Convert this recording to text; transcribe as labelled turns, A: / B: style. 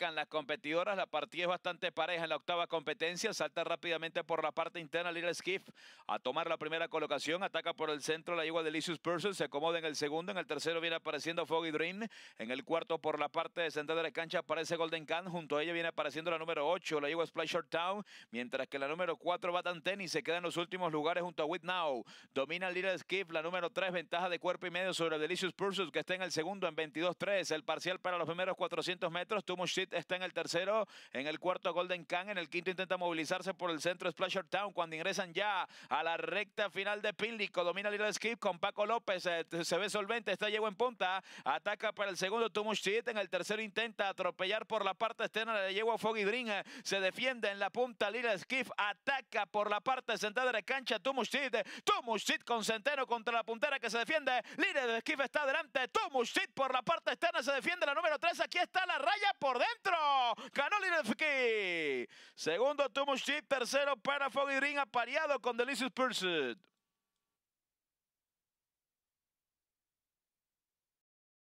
A: las competidoras. La partida es bastante pareja en la octava competencia. Salta rápidamente por la parte interna Little Skiff a tomar la primera colocación. Ataca por el centro la yegua Delicious Person. Se acomoda en el segundo. En el tercero viene apareciendo Foggy Dream. En el cuarto por la parte de central de la cancha aparece Golden Khan, Junto a ella viene apareciendo la número 8, la Splash Splasher Town. Mientras que la número 4, Batan y se queda en los últimos lugares junto a Whitnow Domina Little Skiff, la número 3, ventaja de cuerpo y medio sobre Delicious Pursuit que está en el segundo en 22-3. El parcial para los primeros 400 metros. Too está en el tercero. En el cuarto, Golden Khan. En el quinto, intenta movilizarse por el centro, Splasher Town. Cuando ingresan ya a la recta final de Pílico. domina Lila Skip con Paco López. Eh, se ve solvente, está llegó en punta. Ataca para el segundo, Tumush En el tercero, intenta atropellar por la parte externa. de Yegua Foggy Dream, eh, se defiende en la punta. Little Skiff, ataca por la parte sentada de cancha. Tumush Tomushit con Centeno contra la puntera que se defiende. Little Skiff está adelante. Tomushit por la parte externa se defiende la número 3. Aquí está la raya por dentro centro. Ganó Linefki. Segundo, Tumushit. Tercero, para y Ring apareado con Delicious Pursuit.